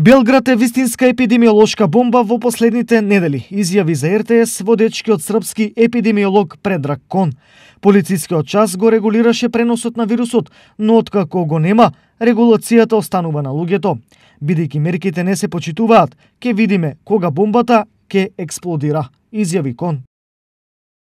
Белград е вистинска епидемиолошка бомба во последните недели, изјави за РТС водечкиот српски епидемиолог Предрак Кон. Полицискиот час го регулираше преносот на вирусот, но откако го нема, регулацијата останува на луѓето. Бидејќи мерките не се почитуваат, ке видиме кога бомбата ке експлодира, изјави Кон.